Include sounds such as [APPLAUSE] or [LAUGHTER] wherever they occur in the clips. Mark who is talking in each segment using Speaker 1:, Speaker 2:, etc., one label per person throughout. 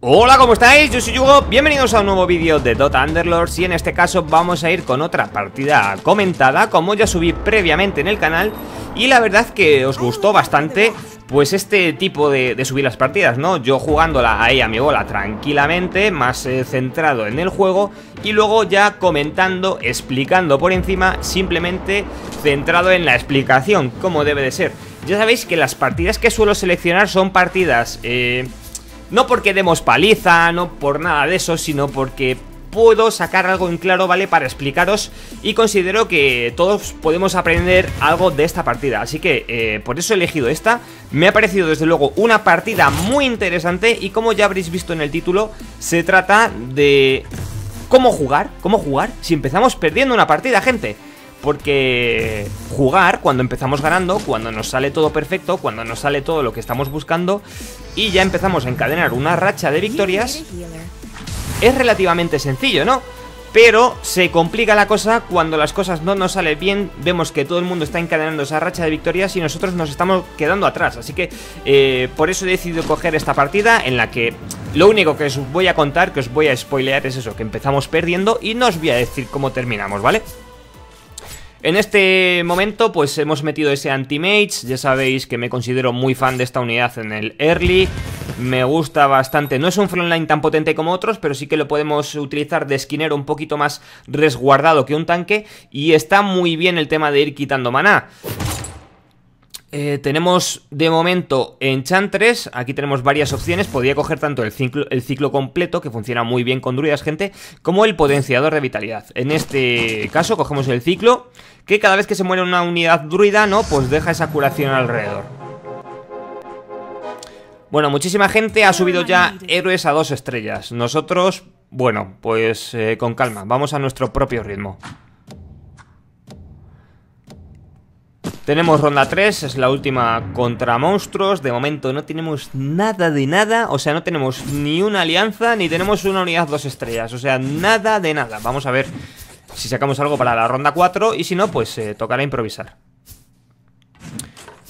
Speaker 1: Hola, ¿cómo estáis? Yo soy Yugo, bienvenidos a un nuevo vídeo de Dota Underlords y en este caso vamos a ir con otra partida comentada como ya subí previamente en el canal y la verdad que os gustó bastante pues este tipo de, subir las partidas, ¿no? Yo jugándola ahí a mi bola tranquilamente, más eh, centrado en el juego y luego ya comentando, explicando por encima, simplemente centrado en la explicación, como debe de ser. Ya sabéis que las partidas que suelo seleccionar son partidas... Eh, no porque demos paliza, no por nada de eso, sino porque puedo sacar algo en claro, ¿vale? Para explicaros y considero que todos podemos aprender algo de esta partida. Así que eh, por eso he elegido esta. Me ha parecido desde luego una partida muy interesante y como ya habréis visto en el título, se trata de... ¿Cómo jugar? ¿Cómo jugar? Si empezamos perdiendo una partida, gente. Porque jugar cuando empezamos ganando, cuando nos sale todo perfecto, cuando nos sale todo lo que estamos buscando y ya empezamos a encadenar una racha de victorias, es relativamente sencillo, ¿no? Pero se complica la cosa cuando las cosas no nos salen bien, vemos que todo el mundo está encadenando esa racha de victorias y nosotros nos estamos quedando atrás. Así que eh, por eso he decidido coger esta partida en la que lo único que os voy a contar, que os voy a spoilear es eso, que empezamos perdiendo y no os voy a decir cómo terminamos, ¿vale? En este momento pues hemos metido ese anti-mage, ya sabéis que me considero muy fan de esta unidad en el early, me gusta bastante, no es un frontline tan potente como otros, pero sí que lo podemos utilizar de esquinero un poquito más resguardado que un tanque y está muy bien el tema de ir quitando maná. Eh, tenemos de momento en Chantres, aquí tenemos varias opciones, podría coger tanto el ciclo, completo, que funciona muy bien con druidas, gente, como el potenciador de vitalidad. En este caso cogemos el ciclo, que cada vez que se muere una unidad druida, ¿no? Pues deja esa curación alrededor. Bueno, muchísima gente ha subido ya héroes a dos estrellas. Nosotros, bueno, pues eh, con calma, vamos a nuestro propio ritmo. Tenemos ronda 3, es la última contra monstruos. De momento no tenemos nada de nada. O sea, no tenemos ni una alianza, ni tenemos una unidad dos estrellas. O sea, nada de nada. Vamos a ver si sacamos algo para la ronda 4. Y si no, pues eh, tocará improvisar.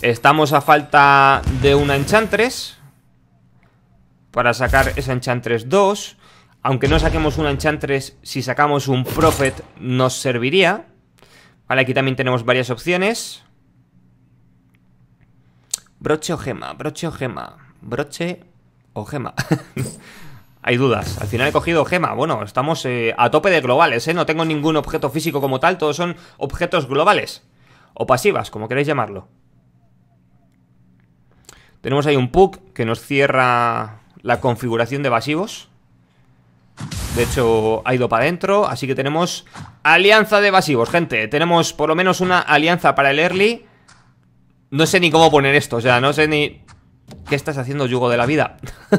Speaker 1: Estamos a falta de una enchantress. Para sacar esa enchantress 2. Aunque no saquemos una enchantress, si sacamos un prophet nos serviría. Vale, aquí también tenemos varias opciones. Broche o gema, broche o gema, broche o gema. [LAUGHS] Hay dudas. Al final he cogido gema. Bueno, estamos eh, a tope de globales, ¿eh? No tengo ningún objeto físico como tal, todos son objetos globales. O pasivas, como queréis llamarlo. Tenemos ahí un PUC que nos cierra la configuración de evasivos. De hecho, ha ido para adentro, así que tenemos alianza de evasivos, gente. Tenemos por lo menos una alianza para el early no sé ni cómo poner esto, o sea, no sé ni... ¿Qué estás haciendo, Yugo de la vida? [LAUGHS]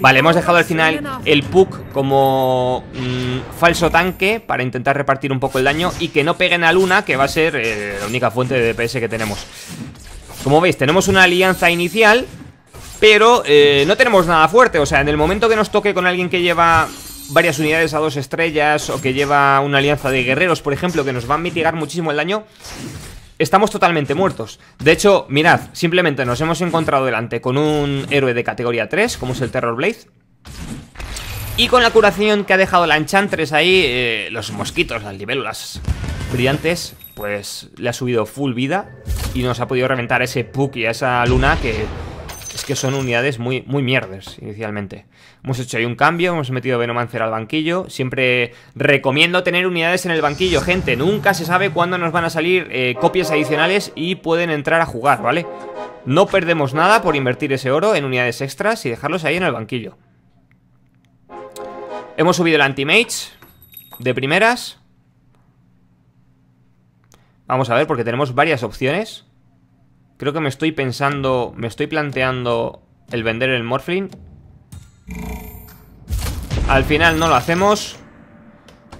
Speaker 1: vale, hemos dejado al final el Puck como mm, falso tanque para intentar repartir un poco el daño y que no peguen a Luna, que va a ser eh, la única fuente de DPS que tenemos. Como veis, tenemos una alianza inicial, pero eh, no tenemos nada fuerte. O sea, en el momento que nos toque con alguien que lleva varias unidades a dos estrellas o que lleva una alianza de guerreros, por ejemplo, que nos va a mitigar muchísimo el daño, estamos totalmente muertos. De hecho, mirad, simplemente nos hemos encontrado delante con un héroe de categoría 3, como es el Terror Blade. Y con la curación que ha dejado la Enchantress ahí, eh, los mosquitos, las libélulas brillantes, pues le ha subido full vida y nos ha podido reventar ese Puki y a esa luna que es que son unidades muy, muy mierdes inicialmente. Hemos hecho ahí un cambio, hemos metido Venomancer al banquillo. Siempre recomiendo tener unidades en el banquillo, gente. Nunca se sabe cuándo nos van a salir eh, copias adicionales y pueden entrar a jugar, ¿vale? No perdemos nada por invertir ese oro en unidades extras y dejarlos ahí en el banquillo. Hemos subido el anti-mage de primeras. Vamos a ver, porque tenemos varias opciones. Creo que me estoy pensando... Me estoy planteando el vender el Morphling. Al final no lo hacemos.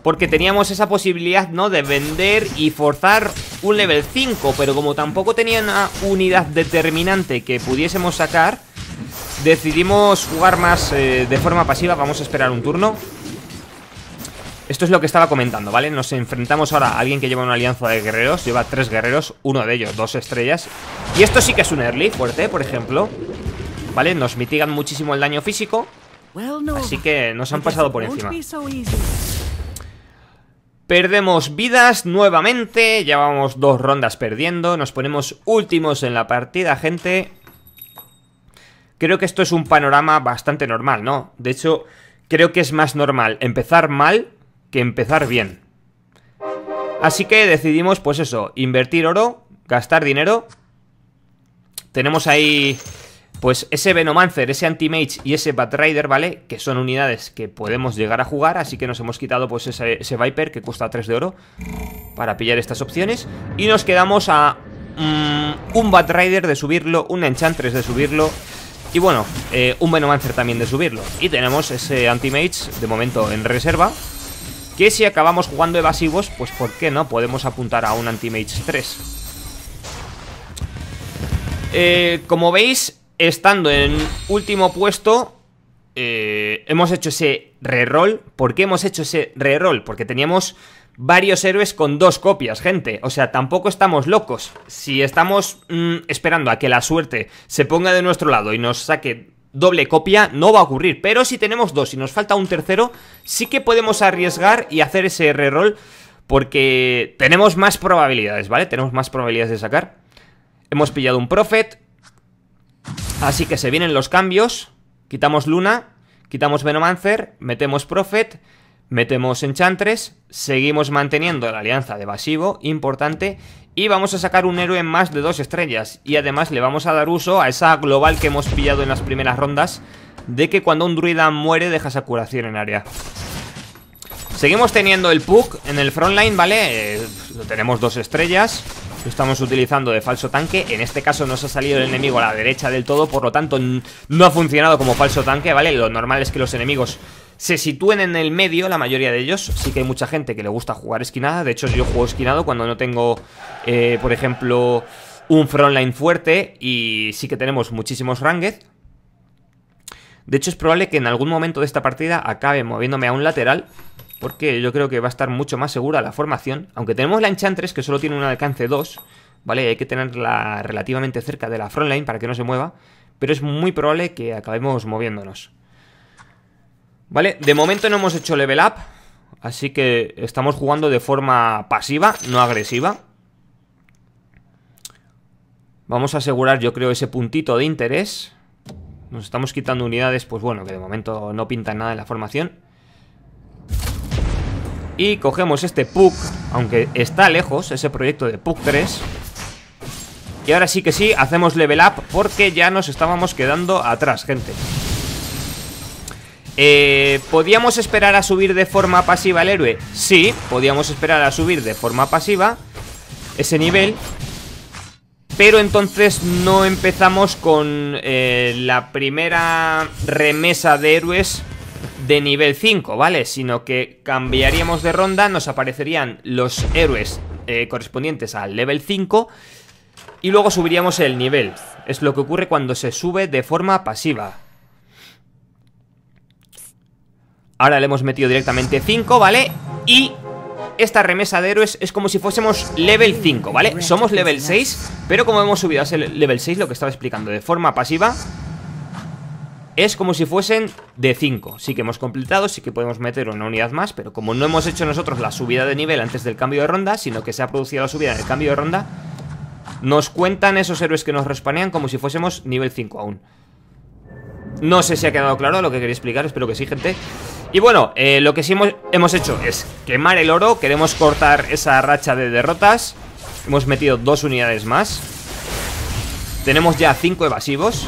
Speaker 1: Porque teníamos esa posibilidad, ¿no? De vender y forzar un level 5. Pero como tampoco tenía una unidad determinante que pudiésemos sacar... Decidimos jugar más eh, de forma pasiva. Vamos a esperar un turno. Esto es lo que estaba comentando, ¿vale? Nos enfrentamos ahora a alguien que lleva una alianza de guerreros Lleva tres guerreros, uno de ellos, dos estrellas Y esto sí que es un early fuerte, por ejemplo ¿Vale? Nos mitigan muchísimo el daño físico Así que nos han pasado por encima Perdemos vidas nuevamente Llevamos dos rondas perdiendo Nos ponemos últimos en la partida, gente Creo que esto es un panorama bastante normal, ¿no? De hecho, creo que es más normal empezar mal que empezar bien. Así que decidimos, pues eso, invertir oro, gastar dinero. Tenemos ahí, pues ese Venomancer, ese Anti-Mage y ese Batrider, ¿vale? Que son unidades que podemos llegar a jugar, así que nos hemos quitado pues ese, Viper que cuesta 3 de oro para pillar estas opciones. Y nos quedamos a mm, un Batrider de subirlo, un Enchantress de subirlo. Y bueno, eh, un Venomancer también de subirlo. Y tenemos ese Anti-Mage de momento en reserva. Que si acabamos jugando evasivos, pues ¿por qué no? Podemos apuntar a un Anti-Mage 3. Eh, como veis, estando en último puesto, eh, hemos hecho ese reroll. ¿Por qué hemos hecho ese reroll? Porque teníamos varios héroes con dos copias, gente. O sea, tampoco estamos locos. Si estamos mm, esperando a que la suerte se ponga de nuestro lado y nos saque doble copia no va a ocurrir Pero si tenemos dos y nos falta un tercero Sí que podemos arriesgar y hacer ese reroll Porque tenemos más probabilidades, ¿vale? Tenemos más probabilidades de sacar Hemos pillado un Prophet Así que se vienen los cambios Quitamos Luna Quitamos Venomancer Metemos Prophet Metemos Enchantress, seguimos manteniendo la alianza de Basivo, importante, y vamos a sacar un héroe más de dos estrellas. Y además le vamos a dar uso a esa global que hemos pillado en las primeras rondas, de que cuando un druida muere Deja esa curación en área. Seguimos teniendo el puck en el frontline, ¿vale? Eh, tenemos dos estrellas, lo estamos utilizando de falso tanque En este caso nos ha salido el enemigo a la derecha del todo Por lo tanto no ha funcionado como falso tanque, ¿vale? Lo normal es que los enemigos se sitúen en el medio, la mayoría de ellos. Sí que hay mucha gente que le gusta jugar esquinada. De hecho, yo juego esquinado cuando no tengo, eh, por ejemplo, un frontline fuerte. Y sí que tenemos muchísimos ranges. De hecho, es probable que en algún momento de esta partida acabe moviéndome a un lateral. Porque yo creo que va a estar mucho más segura la formación. Aunque tenemos la Enchantress, que solo tiene un alcance 2. ¿Vale? Hay que tenerla relativamente cerca de la frontline para que no se mueva. Pero es muy probable que acabemos moviéndonos. Vale, de momento no hemos hecho level up Así que estamos jugando de forma pasiva, no agresiva Vamos a asegurar yo creo ese puntito de interés Nos estamos quitando unidades, pues bueno, que de momento no pinta nada en la formación Y cogemos este PUC, aunque está lejos, ese proyecto de PUC 3 Y ahora sí que sí, hacemos level up porque ya nos estábamos quedando atrás, gente eh, ¿Podíamos esperar a subir de forma pasiva el héroe? Sí, podíamos esperar a subir de forma pasiva ese nivel. Pero entonces no empezamos con eh, la primera remesa de héroes de nivel 5, ¿vale? Sino que cambiaríamos de ronda, nos aparecerían los héroes eh, correspondientes al level 5 y luego subiríamos el nivel. Es lo que ocurre cuando se sube de forma pasiva. Ahora le hemos metido directamente 5, ¿vale? Y esta remesa de héroes es como si fuésemos level 5, ¿vale? Somos level 6, pero como hemos subido a ese level 6, lo que estaba explicando de forma pasiva, es como si fuesen de 5. Sí que hemos completado, sí que podemos meter una unidad más, pero como no hemos hecho nosotros la subida de nivel antes del cambio de ronda, sino que se ha producido la subida en el cambio de ronda, nos cuentan esos héroes que nos respanean como si fuésemos nivel 5 aún. No sé si ha quedado claro lo que quería explicar, espero que sí, gente. Y bueno, eh, lo que sí hemos, hecho es quemar el oro, queremos cortar esa racha de derrotas. Hemos metido dos unidades más. Tenemos ya cinco evasivos.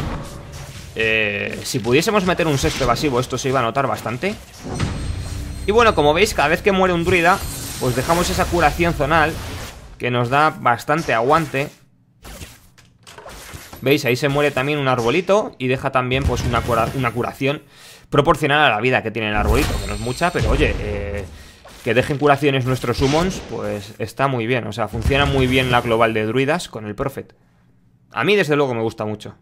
Speaker 1: Eh, si pudiésemos meter un sexto evasivo, esto se iba a notar bastante. Y bueno, como veis, cada vez que muere un druida, pues dejamos esa curación zonal que nos da bastante aguante. ¿Veis? Ahí se muere también un arbolito y deja también pues una, una curación proporcional a la vida que tiene el arbolito, que no es mucha, pero oye, eh, que dejen curaciones nuestros summons, pues está muy bien. O sea, funciona muy bien la global de druidas con el Prophet. A mí, desde luego, me gusta mucho.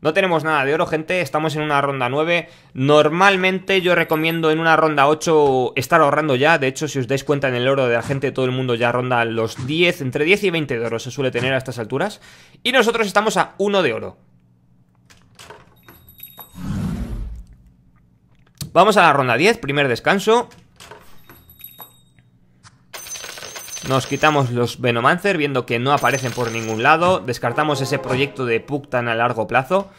Speaker 1: No tenemos nada de oro, gente. Estamos en una ronda 9. Normalmente yo recomiendo en una ronda 8 estar ahorrando ya. De hecho, si os dais cuenta en el oro de la gente, todo el mundo ya ronda los 10, entre 10 y 20 de oro se suele tener a estas alturas. Y nosotros estamos a 1 de oro. Vamos a la ronda 10, primer descanso Nos quitamos los Venomancer viendo que no aparecen por ningún lado Descartamos ese proyecto de Puck a largo plazo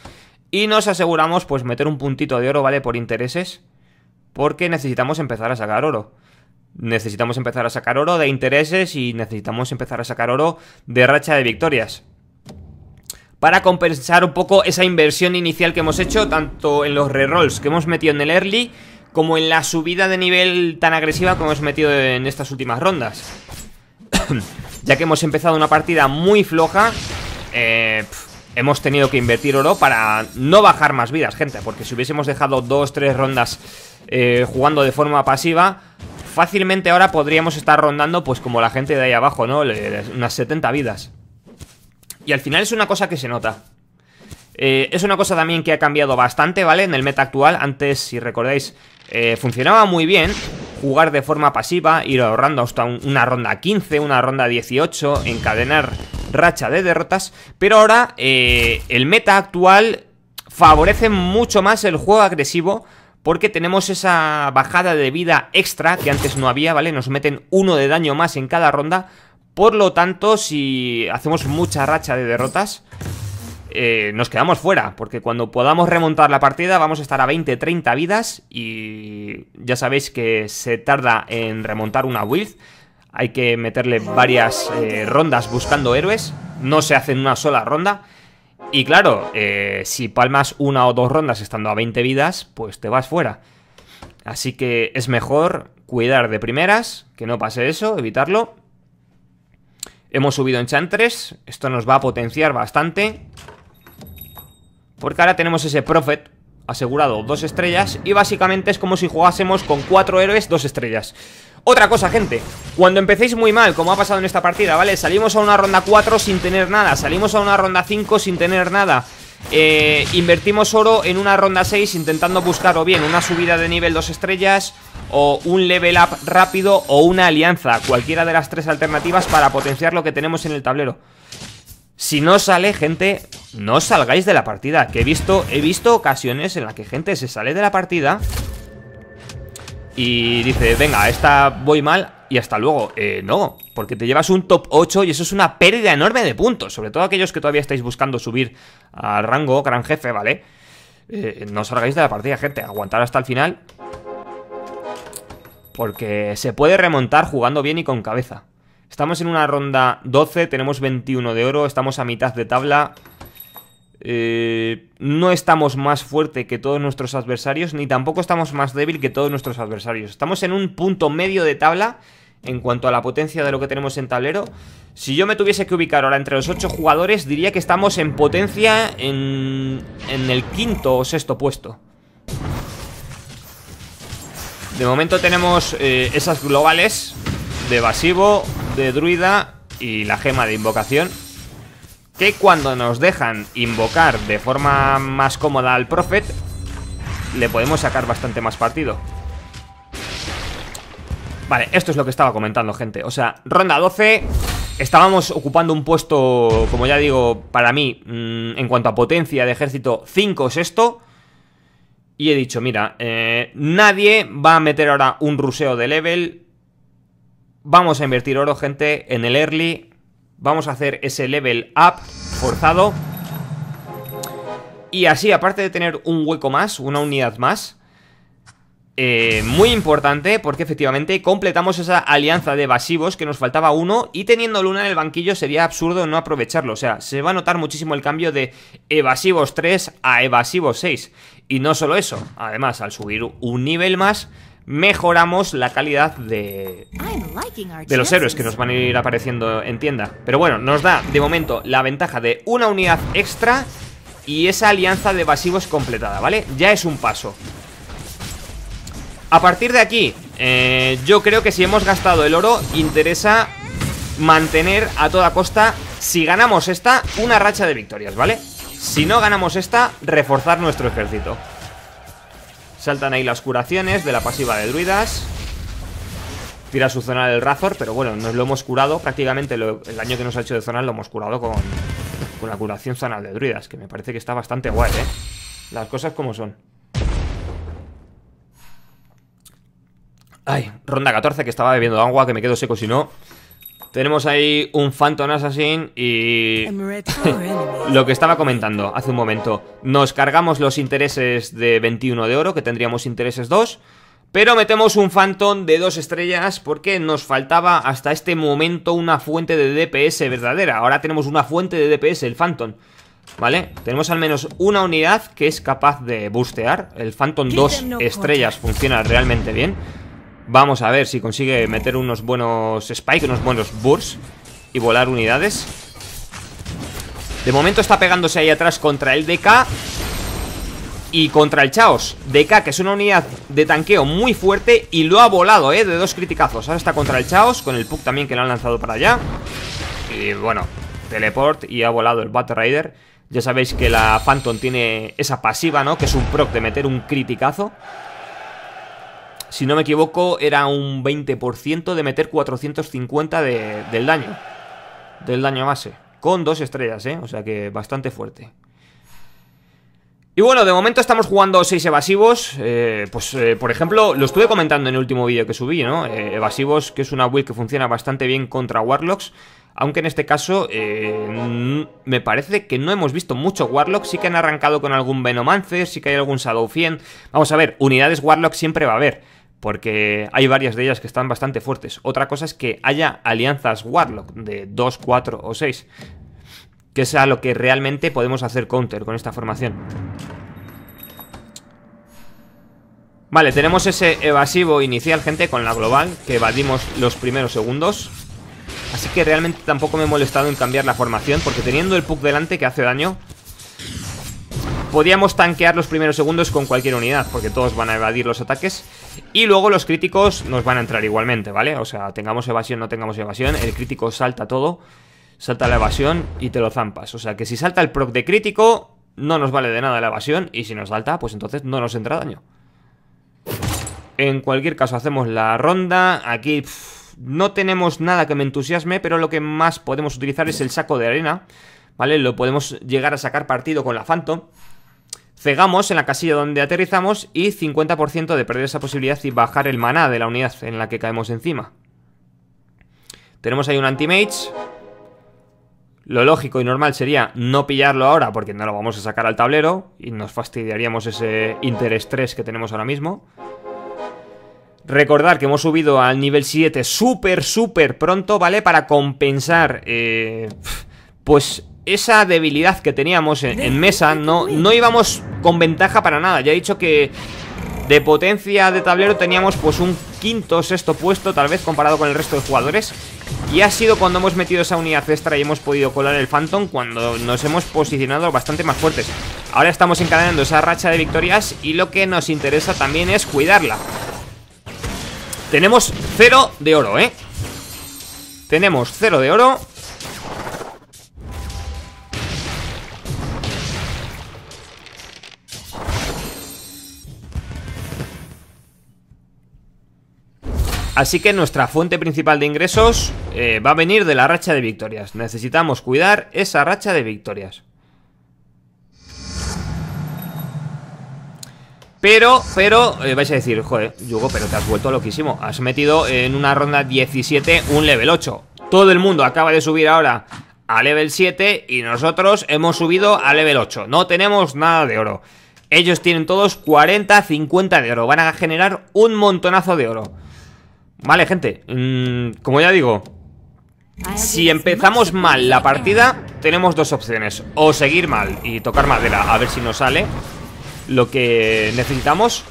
Speaker 1: Y nos aseguramos pues meter un puntito de oro, ¿vale? Por intereses Porque necesitamos empezar a sacar oro Necesitamos empezar a sacar oro de intereses y necesitamos empezar a sacar oro de racha de victorias para compensar un poco esa inversión inicial que hemos hecho, tanto en los rerolls que hemos metido en el early, como en la subida de nivel tan agresiva como hemos metido en estas últimas rondas. [COUGHS] ya que hemos empezado una partida muy floja, eh, hemos tenido que invertir oro para no bajar más vidas, gente, porque si hubiésemos dejado dos, tres rondas eh, jugando de forma pasiva, fácilmente ahora podríamos estar rondando pues como la gente de ahí abajo, ¿no? Unas 70 vidas. Y al final es una cosa que se nota. Eh, es una cosa también que ha cambiado bastante, ¿vale? En el meta actual, antes, si recordáis, eh, funcionaba muy bien jugar de forma pasiva, ir ahorrando hasta una ronda 15, una ronda 18, encadenar racha de derrotas, pero ahora eh, el meta actual favorece mucho más el juego agresivo porque tenemos esa bajada de vida extra que antes no había, ¿vale? Nos meten uno de daño más en cada ronda por lo tanto, si hacemos mucha racha de derrotas, eh, nos quedamos fuera, porque cuando podamos remontar la partida vamos a estar a 20-30 vidas y ya sabéis que se tarda en remontar una build. Hay que meterle varias eh, rondas buscando héroes, no se hace en una sola ronda. Y claro, eh, si palmas una o dos rondas estando a 20 vidas, pues te vas fuera. Así que es mejor cuidar de primeras, que no pase eso, evitarlo, Hemos subido en chantres, Esto nos va a potenciar bastante. Porque ahora tenemos ese Prophet asegurado dos estrellas. Y básicamente es como si jugásemos con cuatro héroes dos estrellas. Otra cosa, gente, cuando empecéis muy mal, como ha pasado en esta partida, ¿vale? Salimos a una ronda 4 sin tener nada, salimos a una ronda 5 sin tener nada, eh, invertimos oro en una ronda 6 intentando buscar o bien una subida de nivel 2 estrellas o un level up rápido o una alianza, cualquiera de las tres alternativas para potenciar lo que tenemos en el tablero. Si no sale, gente, no salgáis de la partida, que he visto, he visto ocasiones en las que gente se sale de la partida y dice, venga, esta voy mal, y hasta luego. Eh, no, porque te llevas un top 8 y eso es una pérdida enorme de puntos. Sobre todo aquellos que todavía estáis buscando subir al rango gran jefe, ¿vale? Eh, no os salgáis de la partida, gente. Aguantar hasta el final. Porque se puede remontar jugando bien y con cabeza. Estamos en una ronda 12, tenemos 21 de oro, estamos a mitad de tabla. Eh, no estamos más fuerte que todos nuestros adversarios, ni tampoco estamos más débil que todos nuestros adversarios. Estamos en un punto medio de tabla en cuanto a la potencia de lo que tenemos en tablero. Si yo me tuviese que ubicar ahora entre los 8 jugadores, diría que estamos en potencia en, el quinto o sexto puesto. De momento tenemos eh, esas globales de evasivo, de druida y la gema de invocación. Que cuando nos dejan invocar de forma más cómoda al Prophet, le podemos sacar bastante más partido. Vale, esto es lo que estaba comentando, gente O sea, ronda 12 Estábamos ocupando un puesto, como ya digo, para mí mm, En cuanto a potencia de ejército 5 es esto, Y he dicho, mira, eh, nadie va a meter ahora un ruseo de level Vamos a invertir oro, gente, en el early Vamos a hacer ese level up forzado Y así, aparte de tener un hueco más, una unidad más eh, muy importante porque efectivamente completamos esa alianza de evasivos que nos faltaba uno y teniendo Luna en el banquillo sería absurdo no aprovecharlo, o sea, se va a notar muchísimo el cambio de evasivos 3 a evasivos 6 y no solo eso, además al subir un nivel más mejoramos la calidad de, de los héroes que nos van a ir apareciendo en tienda, pero bueno, nos da de momento la ventaja de una unidad extra y esa alianza de evasivos completada, ¿vale? Ya es un paso a partir de aquí, eh, yo creo que si hemos gastado el oro, interesa mantener a toda costa, si ganamos esta, una racha de victorias, ¿vale? Si no ganamos esta, reforzar nuestro ejército. Saltan ahí las curaciones de la pasiva de druidas. Tira su zonal del Razor, pero bueno, nos lo hemos curado. Prácticamente el daño que nos ha hecho de zonal lo hemos curado con, con la curación zonal de druidas, que me parece que está bastante guay, ¿eh? Las cosas como son. Ay, ronda 14 que estaba bebiendo agua, que me quedo seco si no. Tenemos ahí un Phantom Assassin y... lo que estaba comentando hace un momento. Nos cargamos los intereses de 21 de oro, que tendríamos intereses 2. Pero metemos un Phantom de 2 estrellas porque nos faltaba hasta este momento una fuente de DPS verdadera. Ahora tenemos una fuente de DPS, el Phantom. ¿Vale? Tenemos al menos una unidad que es capaz de boostear. El Phantom 2 estrellas funciona realmente bien. Vamos a ver si consigue meter unos buenos spike, unos buenos bursts y volar unidades. De momento está pegándose ahí atrás contra el DK y contra el Chaos. DK, que es una unidad de tanqueo muy fuerte y lo ha volado, ¿eh? De dos criticazos. Ahora está contra el Chaos, con el Puck también que lo han lanzado para allá. Y bueno, teleport y ha volado el Battle Rider. Ya sabéis que la Phantom tiene esa pasiva, ¿no? Que es un proc de meter un criticazo si no me equivoco, era un 20% de meter 450 del daño. Del daño base. Con dos estrellas, ¿eh? O sea que bastante fuerte. Y bueno, de momento estamos jugando seis evasivos. Eh, pues, eh, por ejemplo, lo estuve comentando en el último vídeo que subí, ¿no? Eh, evasivos, que es una build que funciona bastante bien contra Warlocks. Aunque en este caso me parece que no hemos visto mucho Warlock. Sí que han arrancado con algún Venomancer, sí que hay algún Shadowfiend. Vamos a ver, unidades Warlock siempre va a haber porque hay varias de ellas que están bastante fuertes. Otra cosa es que haya alianzas Warlock de 2, 4 o 6, que sea lo que realmente podemos hacer counter con esta formación. Vale, tenemos ese evasivo inicial, gente, con la global, que evadimos los primeros segundos. Así que realmente tampoco me he molestado en cambiar la formación, porque teniendo el Puck delante que hace daño, Podíamos tanquear los primeros segundos con cualquier unidad, porque todos van a evadir los ataques. Y luego los críticos nos van a entrar igualmente, ¿vale? O sea, tengamos evasión, no tengamos evasión, el crítico salta todo, salta la evasión y te lo zampas. O sea, que si salta el proc de crítico, no nos vale de nada la evasión, y si nos salta, pues entonces no nos entra daño. En cualquier caso, hacemos la ronda. Aquí no tenemos nada que me entusiasme, pero lo que más podemos utilizar es el saco de arena. ¿Vale? Lo podemos llegar a sacar partido con la Phantom. Cegamos en la casilla donde aterrizamos y 50% de perder esa posibilidad y bajar el maná de la unidad en la que caemos encima. Tenemos ahí un anti-mage. Lo lógico y normal sería no pillarlo ahora porque no lo vamos a sacar al tablero y nos fastidiaríamos ese interestrés que tenemos ahora mismo. Recordar que hemos subido al nivel 7 súper, súper pronto, ¿vale? Para compensar, eh, pues esa debilidad que teníamos en, mesa no, no íbamos con ventaja para nada. Ya he dicho que de potencia de tablero teníamos pues un quinto sexto puesto tal vez comparado con el resto de jugadores. Y ha sido cuando hemos metido esa unidad extra y hemos podido colar el Phantom cuando nos hemos posicionado bastante más fuertes. Ahora estamos encadenando esa racha de victorias y lo que nos interesa también es cuidarla. Tenemos cero de oro, ¿eh? Tenemos cero de oro Así que nuestra fuente principal de ingresos eh, va a venir de la racha de victorias. Necesitamos cuidar esa racha de victorias. Pero, pero, eh, vais a decir, joder, Yugo, pero te has vuelto loquísimo. Has metido en una ronda 17 un level 8. Todo el mundo acaba de subir ahora a level 7 y nosotros hemos subido a level 8. No tenemos nada de oro. Ellos tienen todos 40, 50 de oro. Van a generar un montonazo de oro. Vale, gente, mm, como ya digo Si empezamos mal la partida Tenemos dos opciones O seguir mal y tocar madera A ver si nos sale Lo que necesitamos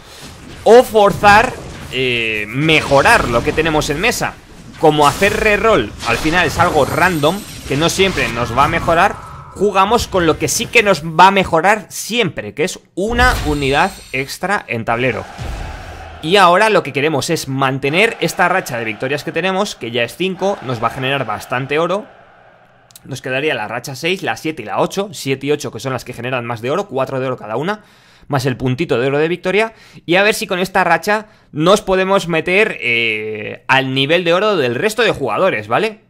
Speaker 1: O forzar eh, Mejorar lo que tenemos en mesa Como hacer reroll Al final es algo random Que no siempre nos va a mejorar Jugamos con lo que sí que nos va a mejorar siempre Que es una unidad extra en tablero y ahora lo que queremos es mantener esta racha de victorias que tenemos, que ya es 5, nos va a generar bastante oro. Nos quedaría la racha 6, la 7 y la 8, 7 y 8 que son las que generan más de oro, 4 de oro cada una, más el puntito de oro de victoria. Y a ver si con esta racha nos podemos meter eh, al nivel de oro del resto de jugadores, ¿vale?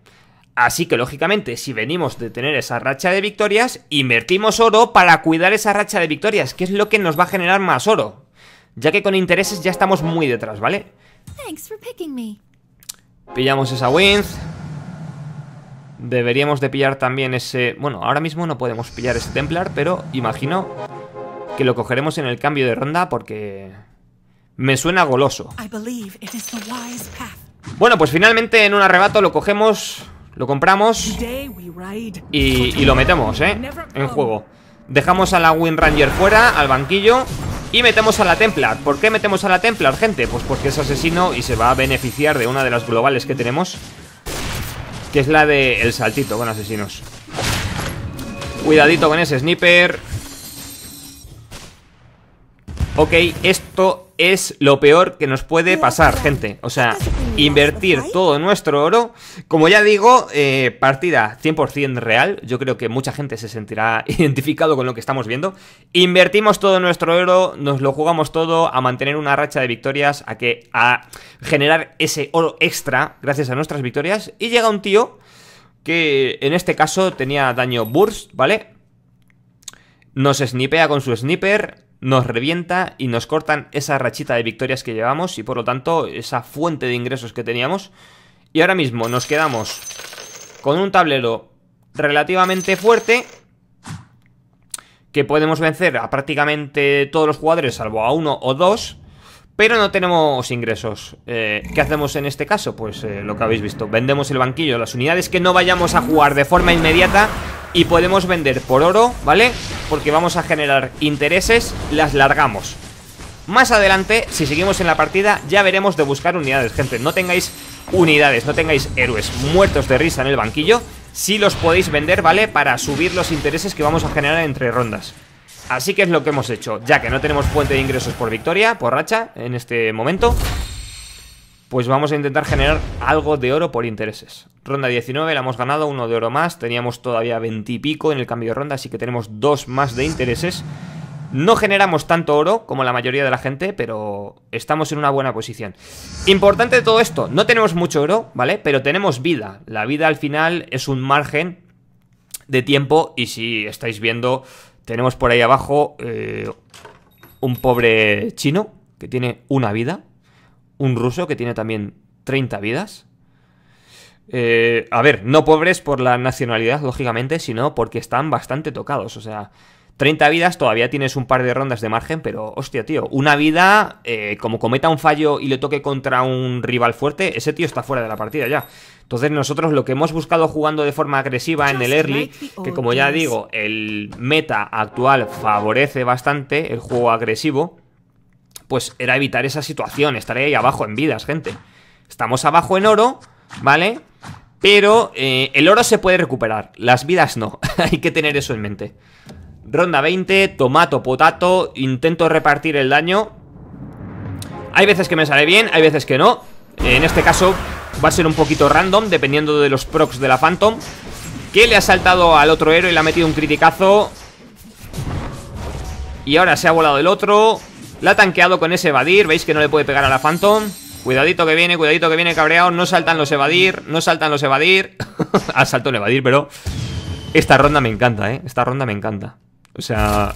Speaker 1: Así que lógicamente, si venimos de tener esa racha de victorias, invertimos oro para cuidar esa racha de victorias, que es lo que nos va a generar más oro ya que con intereses ya estamos muy detrás, ¿vale? Pillamos esa Wind. Deberíamos de pillar también ese... Bueno, ahora mismo no podemos pillar ese Templar, pero imagino que lo cogeremos en el cambio de ronda porque... Me suena goloso. Bueno, pues finalmente en un arrebato lo cogemos, lo compramos y, lo metemos, ¿eh? En juego. Dejamos a la Ranger fuera, al banquillo y metemos a la Templar. ¿Por qué metemos a la Templar, gente? Pues porque es asesino y se va a beneficiar de una de las globales que tenemos. Que es la de el saltito con asesinos. Cuidadito con ese sniper. Ok, esto es lo peor que nos puede pasar, gente. O sea, invertir ¿eh? todo nuestro oro. Como ya digo, eh, partida 100% real. Yo creo que mucha gente se sentirá [LAUGHS] identificado con lo que estamos viendo. Invertimos todo nuestro oro, nos lo jugamos todo a mantener una racha de victorias, a, que, a generar ese oro extra gracias a nuestras victorias. Y llega un tío que en este caso tenía daño burst, ¿vale? Nos snipea con su sniper nos revienta y nos cortan esa rachita de victorias que llevamos y por lo tanto esa fuente de ingresos que teníamos. Y ahora mismo nos quedamos con un tablero relativamente fuerte que podemos vencer a prácticamente todos los jugadores salvo a uno o dos. Pero no tenemos ingresos. Eh, ¿Qué hacemos en este caso? Pues eh, lo que habéis visto. Vendemos el banquillo, las unidades que no vayamos a jugar de forma inmediata y podemos vender por oro, ¿vale? Porque vamos a generar intereses, las largamos. Más adelante, si seguimos en la partida, ya veremos de buscar unidades, gente. No tengáis unidades, no tengáis héroes muertos de risa en el banquillo. Si los podéis vender, ¿vale? Para subir los intereses que vamos a generar entre rondas. Así que es lo que hemos hecho, ya que no tenemos Puente de ingresos por victoria, por racha, en este momento pues vamos a intentar generar algo de oro por intereses. Ronda 19, la hemos ganado, uno de oro más, teníamos todavía 20 y pico en el cambio de ronda, así que tenemos dos más de intereses. No generamos tanto oro como la mayoría de la gente, pero estamos en una buena posición. Importante de todo esto, no tenemos mucho oro, ¿vale? Pero tenemos vida. La vida al final es un margen de tiempo y si estáis viendo, tenemos por ahí abajo eh, un pobre chino que tiene una vida, un ruso que tiene también 30 vidas. Eh, a ver, no pobres por la nacionalidad, lógicamente, sino porque están bastante tocados. O sea, 30 vidas, todavía tienes un par de rondas de margen, pero hostia, tío, una vida, eh, como cometa un fallo y le toque contra un rival fuerte, ese tío está fuera de la partida ya. Entonces nosotros lo que hemos buscado jugando de forma agresiva en el early, que como ya digo, el meta actual favorece bastante el juego agresivo, pues era evitar esa situación, estaré ahí abajo en vidas, gente. Estamos abajo en oro, ¿vale? Pero eh, el oro se puede recuperar, las vidas no, [LAUGHS] hay que tener eso en mente. Ronda 20, tomato, potato, intento repartir el daño. Hay veces que me sale bien, hay veces que no. En este caso va a ser un poquito random, dependiendo de los procs de la Phantom. Que le ha saltado al otro héroe y le ha metido un criticazo. Y ahora se ha volado el otro. La ha tanqueado con ese evadir. Veis que no le puede pegar a la Phantom. Cuidadito que viene, cuidadito que viene cabreado. No saltan los evadir, no saltan los evadir. [LAUGHS] ha saltado el evadir, pero... Esta ronda me encanta, ¿eh? Esta ronda me encanta. O sea...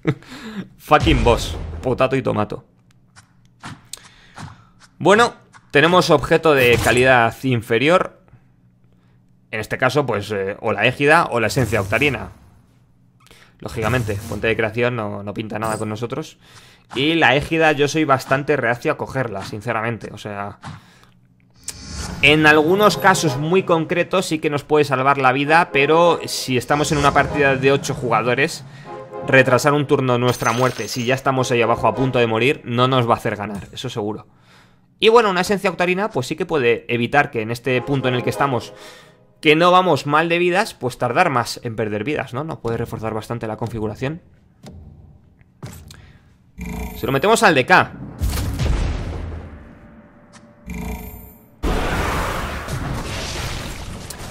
Speaker 1: [LAUGHS] fucking boss. Potato y tomato. Bueno, tenemos objeto de calidad inferior. En este caso, pues, eh, o la égida o la esencia octarina. Lógicamente, fuente de creación no, no pinta nada con nosotros. Y la égida yo soy bastante reacio a cogerla, sinceramente. O sea... En algunos casos muy concretos sí que nos puede salvar la vida, pero si estamos en una partida de 8 jugadores, retrasar un turno nuestra muerte, si ya estamos ahí abajo a punto de morir, no nos va a hacer ganar, eso seguro. Y bueno, una esencia octarina pues sí que puede evitar que en este punto en el que estamos, que no vamos mal de vidas, pues tardar más en perder vidas, ¿no? No puede reforzar bastante la configuración. Se lo metemos al DK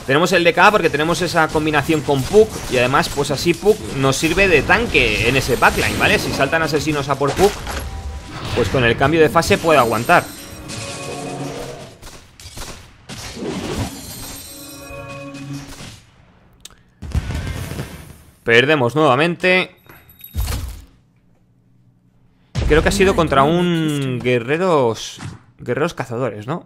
Speaker 1: Tenemos el DK porque tenemos esa combinación con Puck Y además pues así Puck nos sirve de tanque en ese backline, ¿vale? Si saltan asesinos a por Puck Pues con el cambio de fase puede aguantar Perdemos nuevamente Creo que ha sido contra un guerreros guerreros cazadores, ¿no?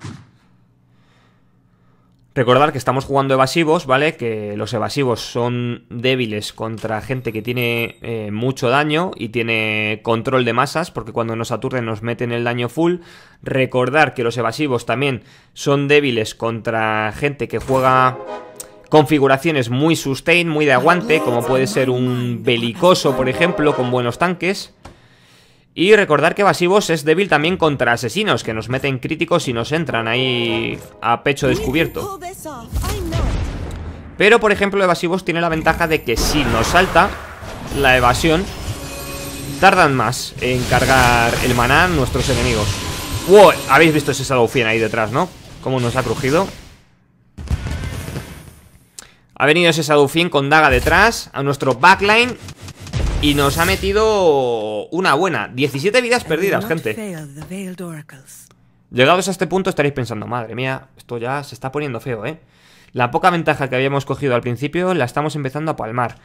Speaker 1: Recordar que estamos jugando evasivos, ¿vale? Que los evasivos son débiles contra gente que tiene eh, mucho daño y tiene control de masas, porque cuando nos aturden nos meten el daño full. Recordar que los evasivos también son débiles contra gente que juega configuraciones muy sustain, muy de aguante, como puede ser un belicoso, por ejemplo, con buenos tanques. Y recordar que evasivos es débil también contra asesinos, que nos meten críticos y nos entran ahí a pecho descubierto. Pero, por ejemplo, Evasivos tiene la ventaja de que si nos salta la evasión, tardan más en cargar el maná nuestros enemigos. ¡Wow! Habéis visto ese Salofien ahí detrás, ¿no? Cómo nos ha crujido. Ha venido ese Sadufien con daga detrás A nuestro backline y nos ha metido una buena. 17 vidas perdidas, gente. Llegados a este punto estaréis pensando, madre mía, esto ya se está poniendo feo, ¿eh? La poca ventaja que habíamos cogido al principio la estamos empezando a palmar.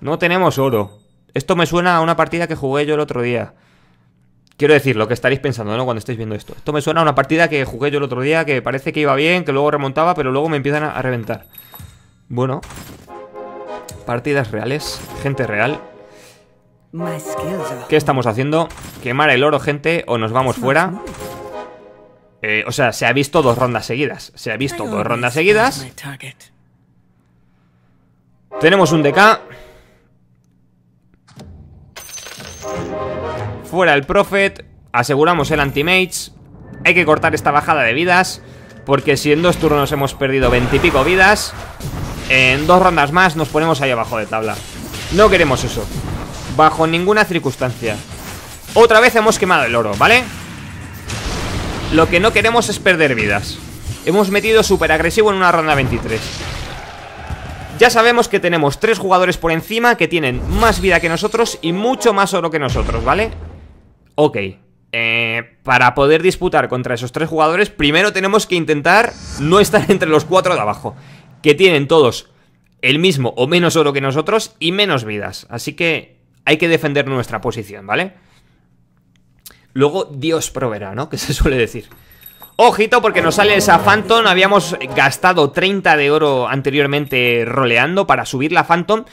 Speaker 1: No tenemos oro. Esto me suena a una partida que jugué yo el otro día. Quiero decir, lo que estaréis pensando, ¿no? Cuando estáis viendo esto. Esto me suena a una partida que jugué yo el otro día, que parece que iba bien, que luego remontaba, pero luego me empiezan a reventar. Bueno. Partidas reales, gente real. ¿Qué estamos haciendo? ¿Quemar el oro, gente? ¿O nos vamos fuera? Eh, o sea, se ha visto dos rondas seguidas. Se ha visto dos rondas seguidas. Tenemos un DK. Fuera el Prophet. Aseguramos el anti-mage. Hay que cortar esta bajada de vidas. Porque si en dos turnos hemos perdido veintipico vidas, en dos rondas más nos ponemos ahí abajo de tabla. No queremos eso. Bajo ninguna circunstancia Otra vez hemos quemado el oro, ¿vale? Lo que no queremos es perder vidas Hemos metido súper agresivo en una ronda 23 Ya sabemos que tenemos tres jugadores por encima Que tienen más vida que nosotros Y mucho más oro que nosotros, ¿vale? Ok eh, para poder disputar contra esos tres jugadores, primero tenemos que intentar no estar entre los cuatro de abajo, que tienen todos el mismo o menos oro que nosotros y menos vidas. Así que hay que defender nuestra posición, ¿vale? Luego Dios proveerá, ¿no? [LAUGHS] Que se suele decir. Ojito porque nos sale esa Phantom, habíamos gastado 30 de oro anteriormente roleando para subir la Phantom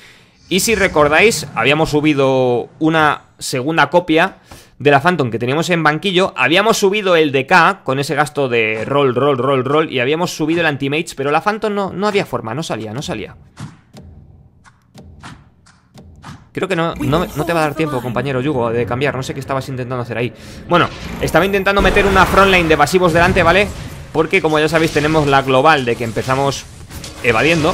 Speaker 1: y si recordáis, habíamos subido una segunda copia de la Phantom que teníamos en banquillo, habíamos subido el DK con ese gasto de roll, roll, roll, roll y habíamos subido el anti pero la Phantom no, no había forma, no salía, no salía. Creo que no, no, te va a dar tiempo, compañero Yugo, de cambiar. No sé qué estabas intentando hacer ahí. Bueno, estaba intentando meter una frontline de pasivos delante, ¿vale? Porque, como ya sabéis, tenemos la global de que empezamos evadiendo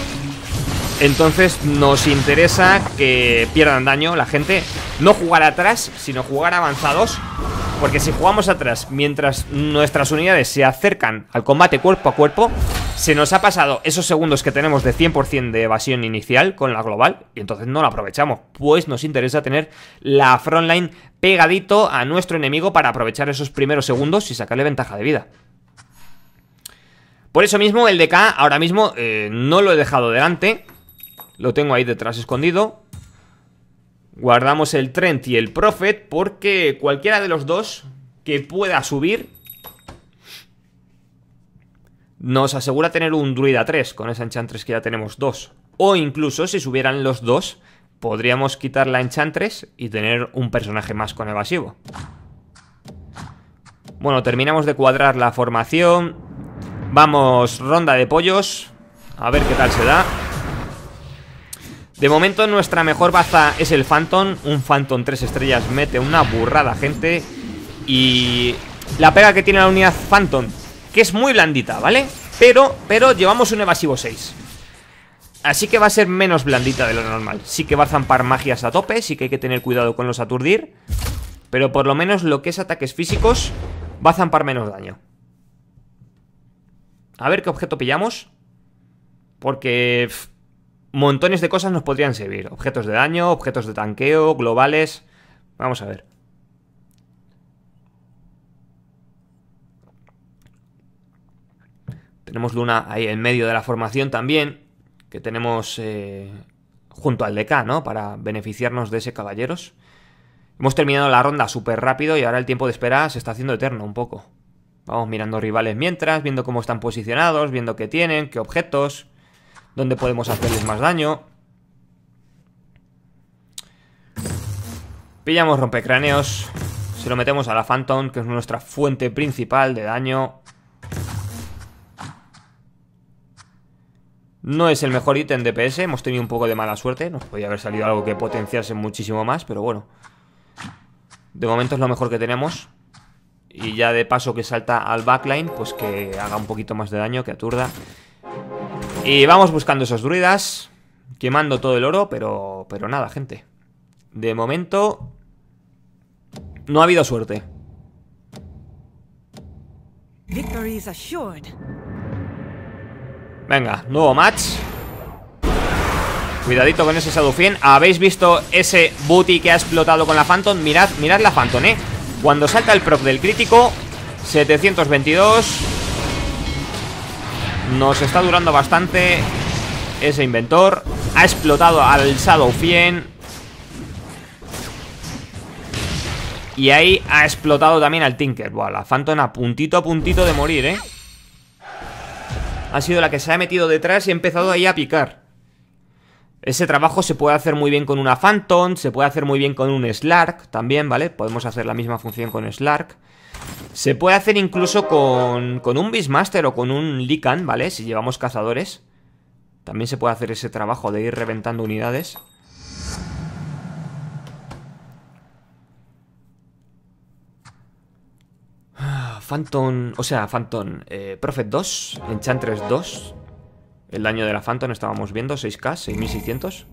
Speaker 1: entonces nos interesa que pierdan daño la gente. No jugar atrás, sino jugar avanzados. Porque si jugamos atrás mientras nuestras unidades se acercan al combate cuerpo a cuerpo, se nos ha pasado esos segundos que tenemos de 100% de evasión inicial con la global y entonces no la aprovechamos. Pues nos interesa tener la frontline pegadito a nuestro enemigo para aprovechar esos primeros segundos y sacarle ventaja de vida. Por eso mismo el DK ahora mismo eh, no lo he dejado delante lo tengo ahí detrás escondido. Guardamos el Trent y el Prophet porque cualquiera de los dos que pueda subir nos asegura tener un druida 3 con esa enchantress que ya tenemos dos O incluso si subieran los dos, podríamos quitar la enchantress y tener un personaje más con evasivo. Bueno, terminamos de cuadrar la formación. Vamos, ronda de pollos. A ver qué tal se da. De momento nuestra mejor baza es el Phantom. Un Phantom 3 estrellas mete una burrada, gente. Y la pega que tiene la unidad Phantom, que es muy blandita, ¿vale? Pero, pero llevamos un evasivo 6. Así que va a ser menos blandita de lo normal. Sí que va a zampar magias a tope, sí que hay que tener cuidado con los aturdir. Pero por lo menos lo que es ataques físicos va a zampar menos daño. A ver qué objeto pillamos. Porque montones de cosas nos podrían servir. Objetos de daño, objetos de tanqueo, globales... Vamos a ver. Tenemos Luna ahí en medio de la formación también, que tenemos eh, junto al DK, ¿no? Para beneficiarnos de ese caballeros. Hemos terminado la ronda súper rápido y ahora el tiempo de espera se está haciendo eterno un poco. Vamos mirando rivales mientras, viendo cómo están posicionados, viendo qué tienen, qué objetos dónde podemos hacerles más daño. Pillamos rompecráneos. Se lo metemos a la Phantom, que es nuestra fuente principal de daño. No es el mejor ítem de PS, hemos tenido un poco de mala suerte. Nos podía haber salido algo que potenciase muchísimo más, pero bueno. De momento es lo mejor que tenemos. Y ya de paso que salta al backline, pues que haga un poquito más de daño, que aturda. Y vamos buscando esos druidas. Quemando todo el oro, pero, pero nada, gente. De momento... No ha habido suerte. Venga, nuevo match. Cuidadito con ese Sadufien. ¿Habéis visto ese booty que ha explotado con la Phantom? Mirad, mirad la Phantom, ¿eh? Cuando salta el proc del crítico, 722... Nos está durando bastante ese inventor. Ha explotado al Shadow Fiend Y ahí ha explotado también al Tinker. Buah, la Phantom a puntito a puntito de morir, ¿eh? Ha sido la que se ha metido detrás y ha empezado ahí a picar. Ese trabajo se puede hacer muy bien con una Phantom, se puede hacer muy bien con un Slark también, ¿vale? Podemos hacer la misma función con Slark. Se puede hacer incluso con, un Beastmaster o con un Lican, ¿vale? Si llevamos cazadores. También se puede hacer ese trabajo de ir reventando unidades. Ah, Phantom, o sea, Phantom, eh, Prophet 2, Enchantress 2, el daño de la Phantom estábamos viendo, 6k, 6600.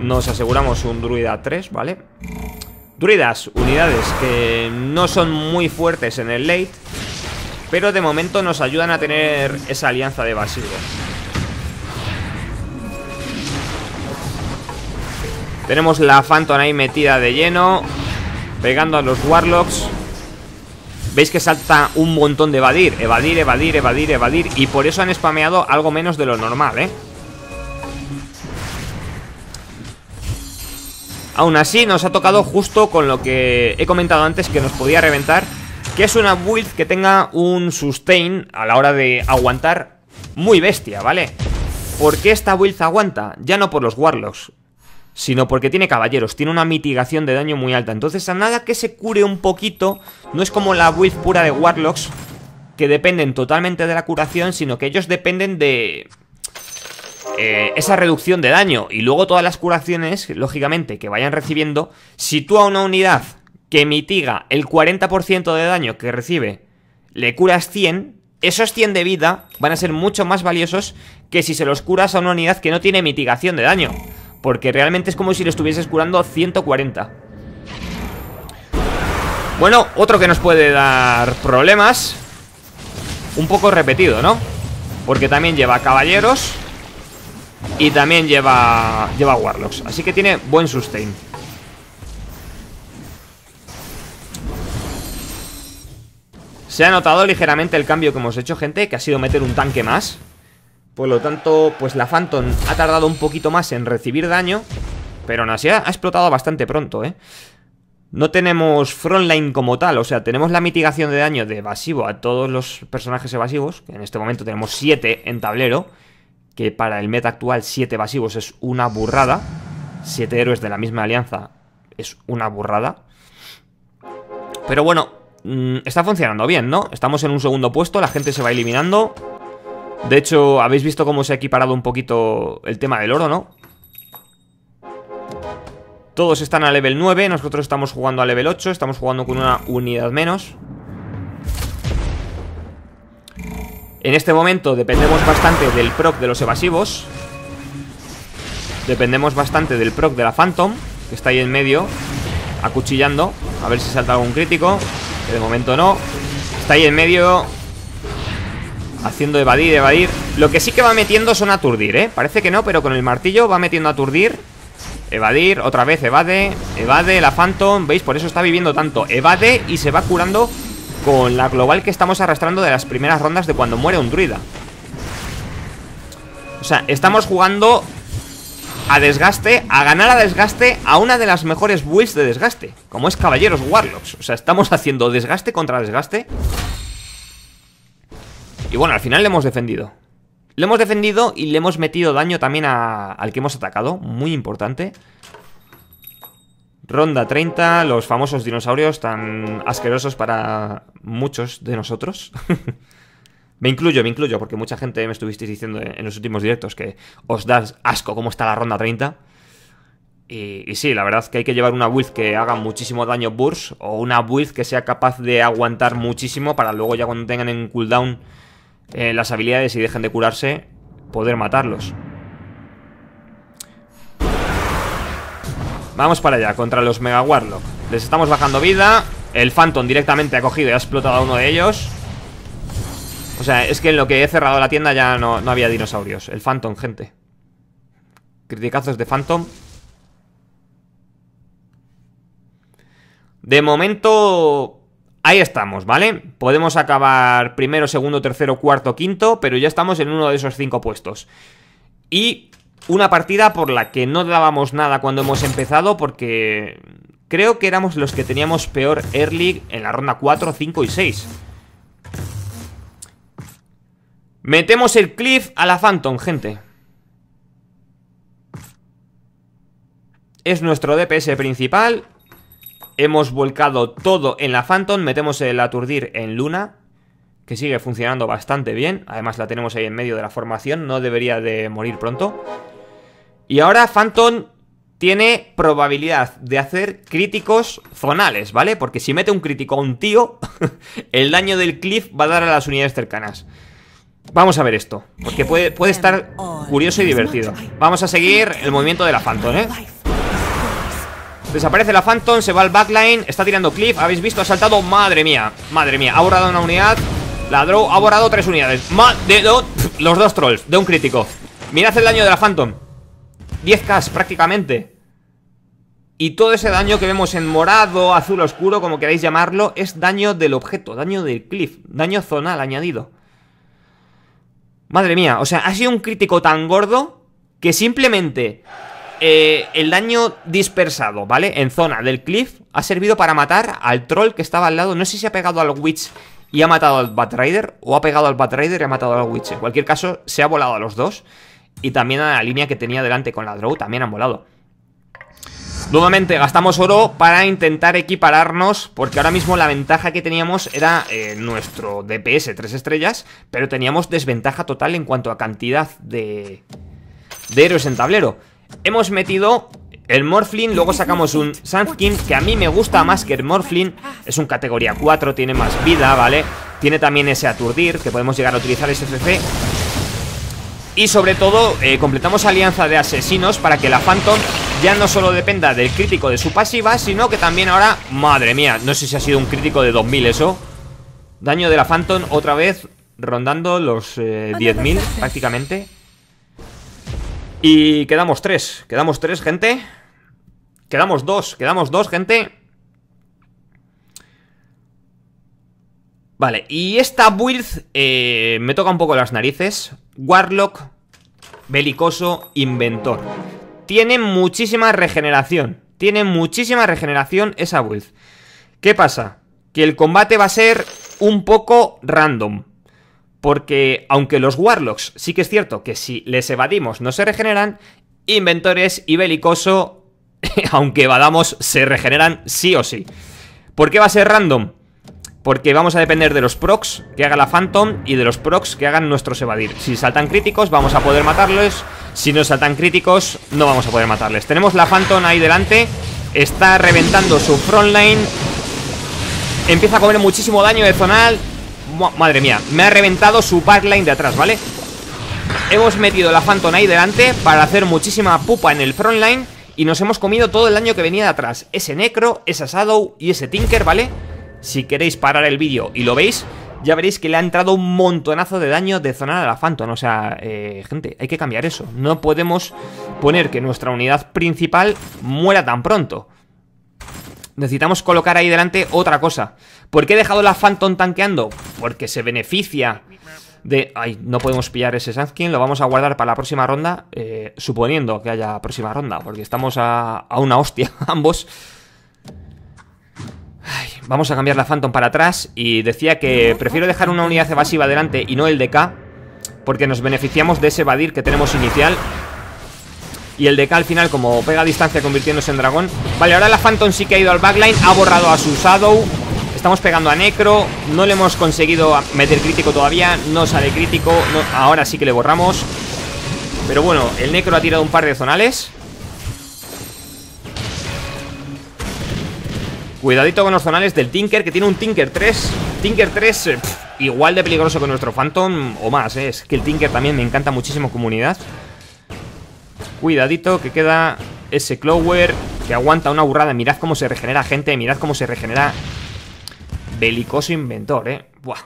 Speaker 1: Nos aseguramos un druida 3, ¿vale? Druidas, unidades que no son muy fuertes en el late, pero de momento nos ayudan a tener esa alianza de basilio. Tenemos la Phantom ahí metida de lleno, pegando a los Warlocks veis que salta un montón de evadir Evadir, evadir, evadir, evadir Y por eso han spameado algo menos de lo normal, ¿eh? Aún así nos ha tocado justo con lo que he comentado antes que nos podía reventar Que es una build que tenga un sustain a la hora de aguantar muy bestia, ¿vale? ¿Por qué esta build aguanta? Ya no por los Warlocks sino porque tiene caballeros, tiene una mitigación de daño muy alta. Entonces, a nada que se cure un poquito, no es como la build pura de Warlocks, que dependen totalmente de la curación, sino que ellos dependen de... Eh, esa reducción de daño y luego todas las curaciones, lógicamente, que vayan recibiendo, Si tú a una unidad que mitiga el 40% de daño que recibe, le curas 100, esos 100 de vida van a ser mucho más valiosos que si se los curas a una unidad que no tiene mitigación de daño. Porque realmente es como si lo estuvieses curando 140 Bueno, otro que nos puede dar problemas Un poco repetido, ¿no? Porque también lleva caballeros Y también lleva, lleva warlocks Así que tiene buen sustain Se ha notado ligeramente el cambio que hemos hecho, gente Que ha sido meter un tanque más por lo tanto, pues la Phantom ha tardado un poquito más en recibir daño. Pero aún así ha explotado bastante pronto, ¿eh? No tenemos frontline como tal, o sea, tenemos la mitigación de daño de evasivo a todos los personajes evasivos, que en este momento tenemos 7 en tablero, que para el meta actual 7 evasivos es una burrada, 7 héroes de la misma alianza es una burrada. Pero bueno, mm, está funcionando bien, ¿no? Estamos en un segundo puesto, la gente se va eliminando, de hecho, habéis visto cómo se ha equiparado un poquito el tema del oro, ¿no? Todos están a level 9, nosotros estamos jugando a level 8, estamos jugando con una unidad menos. En este momento dependemos bastante del proc de los evasivos. Dependemos bastante del proc de la Phantom, que está ahí en medio, acuchillando. A ver si salta algún crítico, de momento no. Está ahí en medio, Haciendo evadir, evadir Lo que sí que va metiendo son aturdir, ¿eh? Parece que no, pero con el martillo va metiendo aturdir Evadir, otra vez evade Evade la Phantom, ¿veis? Por eso está viviendo tanto Evade y se va curando con la global que estamos arrastrando de las primeras rondas de cuando muere un druida O sea, estamos jugando a desgaste, a ganar a desgaste a una de las mejores builds de desgaste Como es Caballeros Warlocks O sea, estamos haciendo desgaste contra desgaste y bueno, al final le hemos defendido. Le hemos defendido y le hemos metido daño también al que hemos atacado. Muy importante. Ronda 30, los famosos dinosaurios tan asquerosos para muchos de nosotros. [LAUGHS] me incluyo, me incluyo, porque mucha gente me estuvisteis diciendo en los últimos directos que os das asco cómo está la ronda 30. Y, sí, la verdad es que hay que llevar una build que haga muchísimo daño burst o una build que sea capaz de aguantar muchísimo para luego ya cuando tengan en cooldown eh, las habilidades y dejen de curarse, poder matarlos. Vamos para allá, contra los Mega Warlock Les estamos bajando vida El Phantom directamente ha cogido y ha explotado a uno de ellos O sea, es que en lo que he cerrado la tienda ya no, no había dinosaurios El Phantom, gente Criticazos de Phantom De momento... Ahí estamos, ¿vale? Podemos acabar primero, segundo, tercero, cuarto, quinto, pero ya estamos en uno de esos cinco puestos. Y una partida por la que no dábamos nada cuando hemos empezado porque creo que éramos los que teníamos peor early en la ronda 4, 5 y 6. Metemos el cliff a la Phantom, gente. Es nuestro DPS principal Hemos volcado todo en la Phantom, metemos el aturdir en Luna, que sigue funcionando bastante bien. Además la tenemos ahí en medio de la formación, no debería de morir pronto. Y ahora Phantom tiene probabilidad de hacer críticos zonales, ¿vale? Porque si mete un crítico a un tío, [LAUGHS] el daño del cliff va a dar a las unidades cercanas. Vamos a ver esto, porque puede, puede estar curioso y divertido. Vamos a seguir el movimiento de la Phantom, ¿eh? Desaparece la Phantom, se va al backline Está tirando Cliff, habéis visto, ha saltado Madre mía, madre mía, ha borrado una unidad La ha borrado tres unidades Los dos trolls, de un crítico Mirad el daño de la Phantom 10k prácticamente Y todo ese daño que vemos en morado, azul oscuro Como queráis llamarlo, es daño del objeto Daño del Cliff, daño zonal añadido Madre mía, o sea, ha sido un crítico tan gordo Que simplemente eh, el daño dispersado, ¿vale? En zona del cliff ha servido para matar al troll que estaba al lado. No sé si ha pegado al witch y ha matado al Batrider o ha pegado al Batrider y ha matado al witch. En cualquier caso, se ha volado a los dos. Y también a la línea que tenía delante con la draw también han volado. Nuevamente gastamos oro para intentar equipararnos porque ahora mismo la ventaja que teníamos era eh, nuestro DPS 3 estrellas, pero teníamos desventaja total en cuanto a cantidad de, de héroes en tablero. Hemos metido el Morflin, luego sacamos un Sandskin que a mí me gusta más que el Morflin. Es un categoría 4, tiene más vida, ¿vale? Tiene también ese aturdir, que podemos llegar a utilizar ese CC. Y sobre todo, eh, completamos alianza de asesinos para que la Phantom ya no solo dependa del crítico de su pasiva, sino que también ahora... Madre mía, no sé si ha sido un crítico de 2000 eso. Daño de la Phantom otra vez rondando los 10.000 eh, prácticamente. Y quedamos tres, quedamos tres, gente. Quedamos dos, quedamos dos, gente. Vale, y esta build eh, me toca un poco las narices. Warlock, belicoso, inventor. Tiene muchísima regeneración. Tiene muchísima regeneración esa build. ¿Qué pasa? Que el combate va a ser un poco random porque aunque los Warlocks sí que es cierto que si les evadimos no se regeneran, Inventores y Belicoso, [LAUGHS] aunque evadamos, se regeneran sí o sí. ¿Por qué va a ser random? Porque vamos a depender de los procs que haga la Phantom y de los procs que hagan nuestros evadir. Si saltan críticos vamos a poder matarlos, si no saltan críticos no vamos a poder matarles. Tenemos la Phantom ahí delante, está reventando su frontline, empieza a comer muchísimo daño de zonal, Madre mía, me ha reventado su backline de atrás, ¿vale? Hemos metido la Phantom ahí delante para hacer muchísima pupa en el frontline y nos hemos comido todo el daño que venía de atrás. Ese Necro, esa Shadow y ese Tinker, ¿vale? Si queréis parar el vídeo y lo veis, ya veréis que le ha entrado un montonazo de daño de zona a la Phantom. O sea, eh, gente, hay que cambiar eso. No podemos poner que nuestra unidad principal muera tan pronto. Necesitamos colocar ahí delante otra cosa. ¿Por qué he dejado la Phantom tanqueando? Porque se beneficia de... Ay, no podemos pillar ese Sandskin, lo vamos a guardar para la próxima ronda, eh, suponiendo que haya próxima ronda, porque estamos a, una hostia [LAUGHS] ambos. vamos a cambiar la Phantom para atrás y decía que prefiero dejar una unidad evasiva adelante y no el DK, porque nos beneficiamos de ese evadir que tenemos inicial. Y el DK al final, como pega a distancia convirtiéndose en dragón. Vale, ahora la Phantom sí que ha ido al backline, ha borrado a su Shadow, Estamos pegando a Necro. No le hemos conseguido meter crítico todavía. No sale crítico. ahora sí que le borramos. Pero bueno, el Necro ha tirado un par de zonales. Cuidadito con los zonales del Tinker, que tiene un Tinker 3. Tinker 3, eh, igual de peligroso que nuestro Phantom o más. Eh. Es que el Tinker también me encanta muchísimo comunidad. Cuidadito, que queda ese Clover que aguanta una burrada. Mirad cómo se regenera, gente. Mirad cómo se regenera Belicoso inventor, ¿eh? Buah.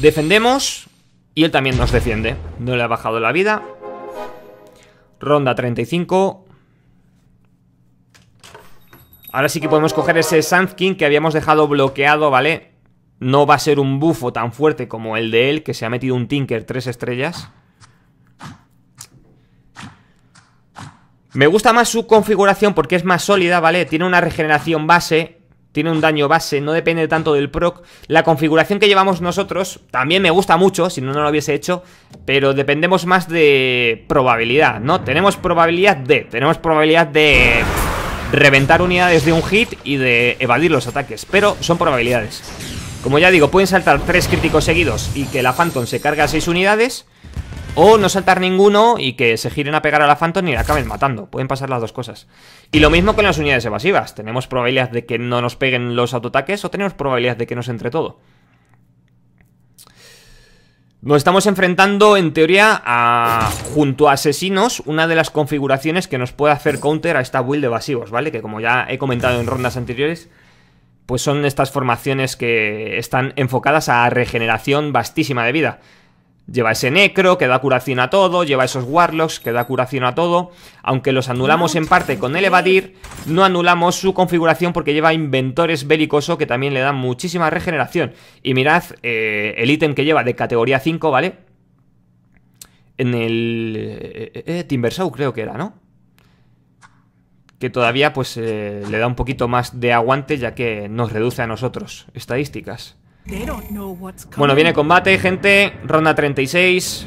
Speaker 1: Defendemos y él también nos defiende. No le ha bajado la vida. Ronda 35. Ahora sí que podemos coger ese Sandskin que habíamos dejado bloqueado, ¿vale? No va a ser un bufo tan fuerte como el de él, que se ha metido un Tinker 3 estrellas. Me gusta más su configuración porque es más sólida, ¿vale? Tiene una regeneración base tiene un daño base, no depende tanto del proc. La configuración que llevamos nosotros también me gusta mucho, si no, no lo hubiese hecho, pero dependemos más de probabilidad, ¿no? Tenemos probabilidad de, tenemos probabilidad de reventar unidades de un hit y de evadir los ataques, pero son probabilidades. Como ya digo, pueden saltar tres críticos seguidos y que la Phantom se carga seis unidades, o no saltar ninguno y que se giren a pegar a la Phantom y la acaben matando. Pueden pasar las dos cosas. Y lo mismo con las unidades evasivas. Tenemos probabilidad de que no nos peguen los autoataques o tenemos probabilidad de que nos entre todo. Nos estamos enfrentando, en teoría, a, junto a asesinos, una de las configuraciones que nos puede hacer counter a esta build de evasivos, ¿vale? Que como ya he comentado en rondas anteriores, pues son estas formaciones que están enfocadas a regeneración vastísima de vida. Lleva ese Necro, que da curación a todo, lleva esos Warlocks, que da curación a todo. Aunque los anulamos en parte con el Evadir, no anulamos su configuración porque lleva Inventores Belicoso, que también le dan muchísima regeneración. Y mirad eh, el ítem que lleva de categoría 5, ¿vale? En el... Eh, eh, eh creo que era, ¿no? Que todavía pues le da un poquito más de aguante ya que nos reduce a nosotros estadísticas. Bueno, viene combate, gente. Ronda 36.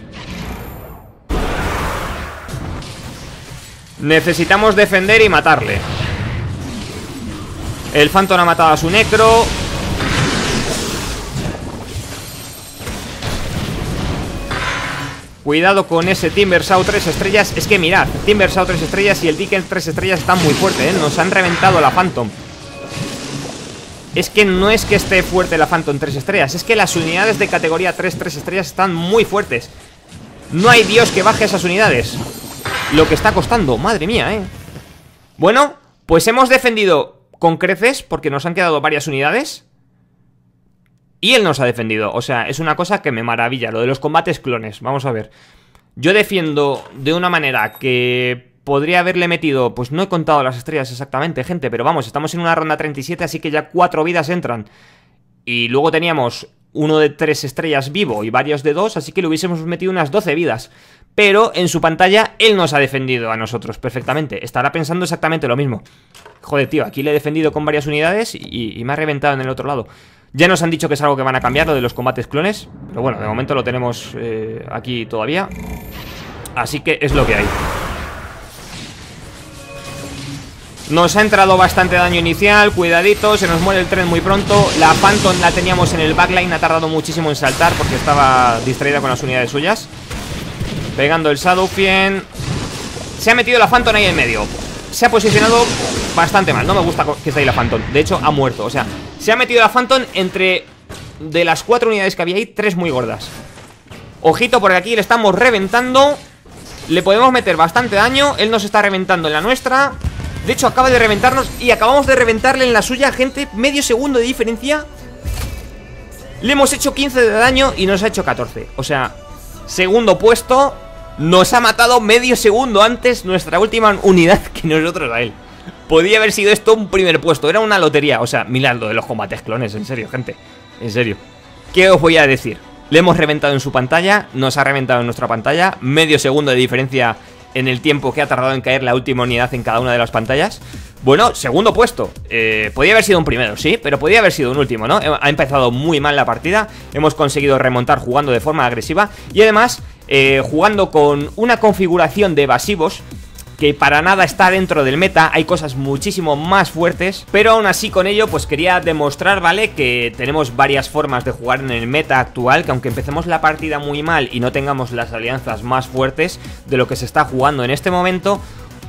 Speaker 1: Necesitamos defender y matarle. El Phantom ha matado a su necro. Cuidado con ese Timbersaw 3 estrellas. Es que mirad, Timbersaw 3 estrellas y el Deacon 3 estrellas están muy fuertes, ¿eh? Nos han reventado la Phantom es que no es que esté fuerte la Phantom 3 estrellas, es que las unidades de categoría 3-3 estrellas están muy fuertes. No hay Dios que baje esas unidades. Lo que está costando, madre mía, ¿eh? Bueno, pues hemos defendido con creces porque nos han quedado varias unidades. Y él nos ha defendido. O sea, es una cosa que me maravilla, lo de los combates clones. Vamos a ver. Yo defiendo de una manera que podría haberle metido, pues no he contado las estrellas exactamente, gente, pero vamos, estamos en una ronda 37, así que ya cuatro vidas entran. Y luego teníamos uno de tres estrellas vivo y varios de dos, así que le hubiésemos metido unas 12 vidas. Pero en su pantalla él nos ha defendido a nosotros perfectamente. Estará pensando exactamente lo mismo. Joder, tío, aquí le he defendido con varias unidades y, me ha reventado en el otro lado. Ya nos han dicho que es algo que van a cambiar, lo de los combates clones. Pero bueno, de momento lo tenemos eh, aquí todavía. Así que es lo que hay. Nos ha entrado bastante daño inicial, cuidadito, se nos muere el tren muy pronto. La Phantom la teníamos en el backline, ha tardado muchísimo en saltar porque estaba distraída con las unidades suyas. Pegando el Sadufien. Se ha metido la Phantom ahí en medio. Se ha posicionado bastante mal, no me gusta que esté ahí la Phantom. De hecho, ha muerto, o sea, se ha metido la Phantom entre... De las cuatro unidades que había ahí, tres muy gordas. Ojito porque aquí le estamos reventando Le podemos meter bastante daño Él nos está reventando en la nuestra de hecho, acaba de reventarnos y acabamos de reventarle en la suya, gente. Medio segundo de diferencia. Le hemos hecho 15 de daño y nos ha hecho 14. O sea, segundo puesto. Nos ha matado medio segundo antes nuestra última unidad [LAUGHS] que nosotros a él. Podía haber sido esto un primer puesto. Era una lotería. O sea, mirad lo de los combates clones. En serio, gente. En serio. ¿Qué os voy a decir? Le hemos reventado en su pantalla, nos ha reventado en nuestra pantalla, medio segundo de diferencia en el tiempo que ha tardado en caer la última unidad en cada una de las pantallas. Bueno, segundo puesto. Eh, podía haber sido un primero, sí, pero podía haber sido un último, ¿no? Eh, ha empezado muy mal la partida, hemos conseguido remontar jugando de forma agresiva y además eh, jugando con una configuración de evasivos que para nada está dentro del meta, hay cosas muchísimo más fuertes, pero aún así con ello pues quería demostrar, ¿vale? Que tenemos varias formas de jugar en el meta actual, que aunque empecemos la partida muy mal y no tengamos las alianzas más fuertes de lo que se está jugando en este momento,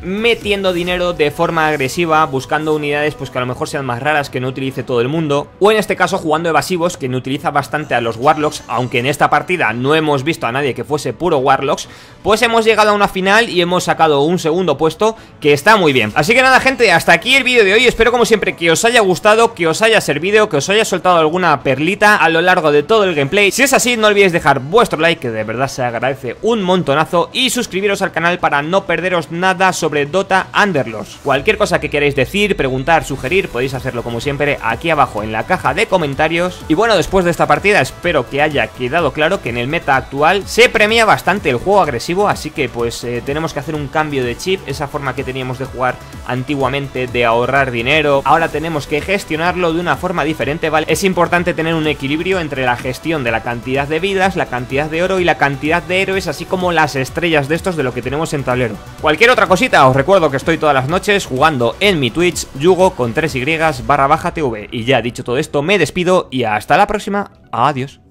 Speaker 1: metiendo dinero de forma agresiva, buscando unidades pues que a lo mejor sean más raras que no utilice todo el mundo, o en este caso jugando evasivos que no utiliza bastante a los Warlocks, aunque en esta partida no hemos visto a nadie que fuese puro Warlocks, pues hemos llegado a una final y hemos sacado un segundo puesto que está muy bien. Así que nada gente, hasta aquí el vídeo de hoy, espero como siempre que os haya gustado, que os haya servido, que os haya soltado alguna perlita a lo largo de todo el gameplay. Si es así, no olvidéis dejar vuestro like, que de verdad se agradece un montonazo, y suscribiros al canal para no perderos nada sobre Dota Underlords. Cualquier cosa que queráis decir, preguntar, sugerir, podéis hacerlo como siempre aquí abajo en la caja de comentarios. Y bueno, después de esta partida espero que haya quedado claro que en el meta actual se premia bastante el juego agresivo así que pues eh, tenemos que hacer un cambio de chip, esa forma que teníamos de jugar antiguamente de ahorrar dinero, ahora tenemos que gestionarlo de una forma diferente, ¿vale? Es importante tener un equilibrio entre la gestión de la cantidad de vidas, la cantidad de oro y la cantidad de héroes, así como las estrellas de estos de lo que tenemos en tablero. Cualquier otra cosita, os recuerdo que estoy todas las noches jugando en mi Twitch, yugo con 3y barra baja TV. Y ya dicho todo esto, me despido y hasta la próxima. Adiós.